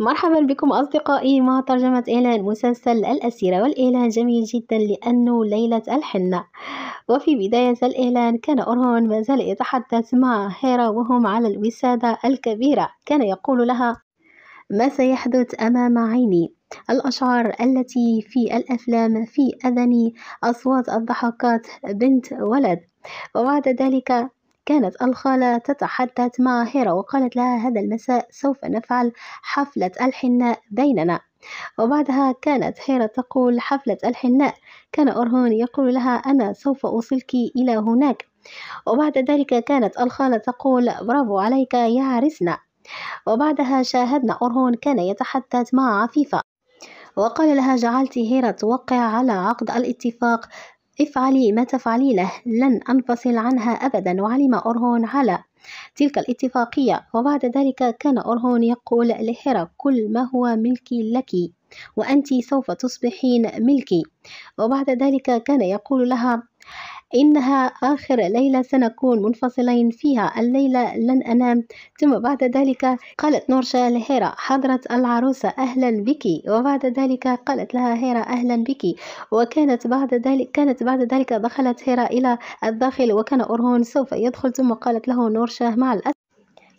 مرحبا بكم أصدقائي مع ترجمة إعلان مسلسل الأسيرة والإعلان جميل جدا لأنه ليلة الحنة وفي بداية الإعلان كان أرهون ما زال يتحدث مع هيرا وهم على الوسادة الكبيرة كان يقول لها ما سيحدث أمام عيني الأشعار التي في الأفلام في أذني أصوات الضحكات بنت ولد وبعد ذلك كانت الخالة تتحدث مع هيرا وقالت لها هذا المساء سوف نفعل حفلة الحناء بيننا وبعدها كانت هيرا تقول حفلة الحناء كان أرهون يقول لها أنا سوف أوصلك إلى هناك وبعد ذلك كانت الخالة تقول برافو عليك يا عرسنا وبعدها شاهدنا أرهون كان يتحدث مع عفيفة وقال لها جعلت هيرا توقع على عقد الاتفاق افعلي ما تفعلينه لن أنفصل عنها أبدا وعلم أورهون على تلك الاتفاقية وبعد ذلك كان أورهون يقول لهيرا كل ما هو ملكي لك وأنت سوف تصبحين ملكي وبعد ذلك كان يقول لها إنها آخر ليلة سنكون منفصلين فيها الليلة لن أنام ثم بعد ذلك قالت نورشا لهيرا حضرة العروسة أهلا بك وبعد ذلك قالت لها هيرا أهلا بك وكانت بعد ذلك كانت بعد ذلك دخلت هيرا إلى الداخل وكان أورهون سوف يدخل ثم قالت له نورشا مع الأسف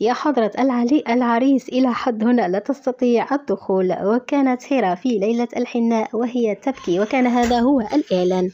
يا حضرة العلي العريس إلى حد هنا لا تستطيع الدخول وكانت هيرا في ليلة الحناء وهي تبكي وكان هذا هو الإعلان